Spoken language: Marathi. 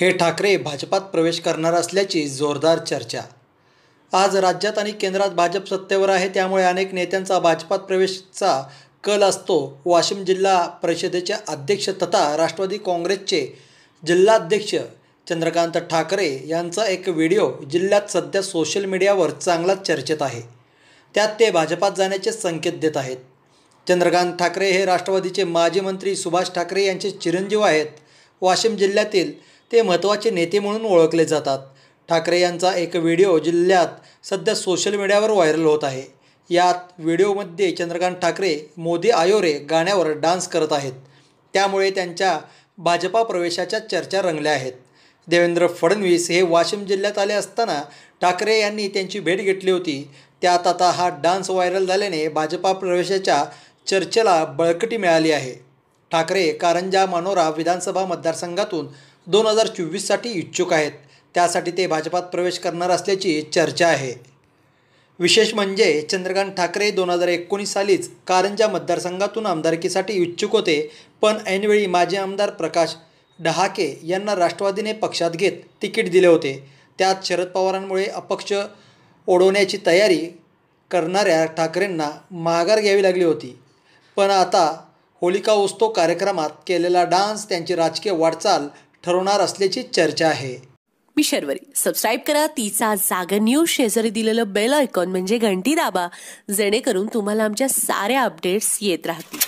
हे ठाकरे भाजपात प्रवेश करणार असल्याची जोरदार चर्चा आज राज्यात आणि केंद्रात भाजप सत्तेवर आहे त्यामुळे अनेक नेत्यांचा भाजपात प्रवेशचा कल असतो वाशिम जिल्हा परिषदेचे अध्यक्ष तथा राष्ट्रवादी काँग्रेसचे जिल्हाध्यक्ष चंद्रकांत ठाकरे यांचा एक व्हिडिओ जिल्ह्यात सध्या सोशल मीडियावर चांगलाच चर्चेत आहे त्यात ते भाजपात जाण्याचे संकेत देत आहेत चंद्रकांत ठाकरे हे राष्ट्रवादीचे माजी मंत्री सुभाष ठाकरे यांचे चिरंजीव आहेत वाशिम जिल्ह्यातील ते महत्त्वाचे नेते म्हणून ओळखले जातात ठाकरे यांचा एक व्हिडिओ जिल्ह्यात सध्या सोशल मीडियावर व्हायरल होत आहे यात व्हिडिओमध्ये चंद्रकांत ठाकरे मोदी आयोरे गाण्यावर डान्स करत आहेत त्यामुळे त्यांच्या भाजपा प्रवेशाच्या चर्चा रंगल्या आहेत देवेंद्र फडणवीस हे वाशिम जिल्ह्यात आले असताना ठाकरे यांनी त्यांची भेट घेतली होती त्यात आता हा डान्स व्हायरल झाल्याने भाजपा प्रवेशाच्या चर्चेला बळकटी मिळाली आहे ठाकरे कारंजा मानोरा विधानसभा मतदारसंघातून दोन हजार चोवीससाठी इच्छुक आहेत त्यासाठी ते भाजपात प्रवेश करणार असल्याची चर्चा आहे विशेष म्हणजे चंद्रकांत ठाकरे दोन हजार एकोणीस सालीच कारंजा मतदारसंघातून आमदारकीसाठी इच्छुक होते पण ऐनवेळी माजी आमदार प्रकाश डहाके यांना राष्ट्रवादीने पक्षात घेत तिकीट दिले होते त्यात शरद पवारांमुळे अपक्ष ओढवण्याची तयारी करणाऱ्या ठाकरेंना माघार घ्यावी लागली होती पण आता होलिका उत्सव कार्यक्रमात केलेला डान्स त्यांची राजकीय वाटचाल ठरवणार असल्याची चर्चा आहे मी शर्वरी सबस्क्राईब करा तिचा जागर न्यूज शेजारी दिलेलं बेल आयकॉन म्हणजे घंटी दाबा जेणेकरून तुम्हाला आमच्या साऱ्या अपडेट्स येत राहतील